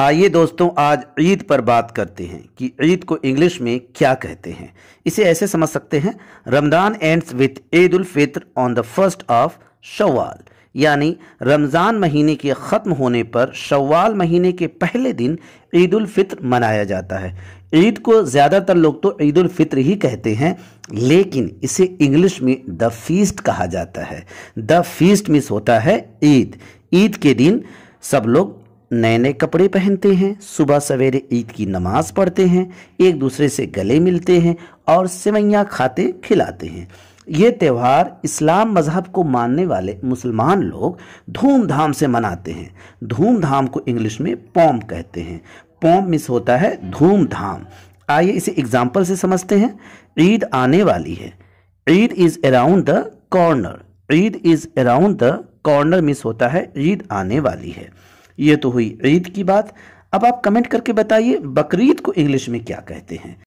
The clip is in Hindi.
आइए दोस्तों आज ईद पर बात करते हैं कि ईद को इंग्लिश में क्या कहते हैं इसे ऐसे समझ सकते हैं Ramzan ends with Eid ul Fitr on the first of Shawwal यानी रमज़ान महीने के ख़त्म होने पर शवाल महीने के पहले दिन ईद उल फित्र मनाया जाता है ईद को ज़्यादातर लोग तो ईद उल फित्र ही कहते हैं लेकिन इसे इंग्लिश में द फीस्ट कहा जाता है द फीस्ट मिस होता है ईद ईद के दिन सब लोग नए नए कपड़े पहनते हैं सुबह सवेरे ईद की नमाज पढ़ते हैं एक दूसरे से गले मिलते हैं और सेवैयाँ खाते खिलाते हैं ये त्यौहार इस्लाम मज़हब को मानने वाले मुसलमान लोग धूमधाम से मनाते हैं धूमधाम को इंग्लिश में पॉम कहते हैं पॉम मिस होता है धूमधाम आइए इसे एग्जाम्पल से समझते हैं ईद आने वाली है Eid is around the corner Eid is around the corner miss होता है ईद आने वाली है ये तो हुई ईद की बात अब आप कमेंट करके बताइए बकरीद को इंग्लिश में क्या कहते हैं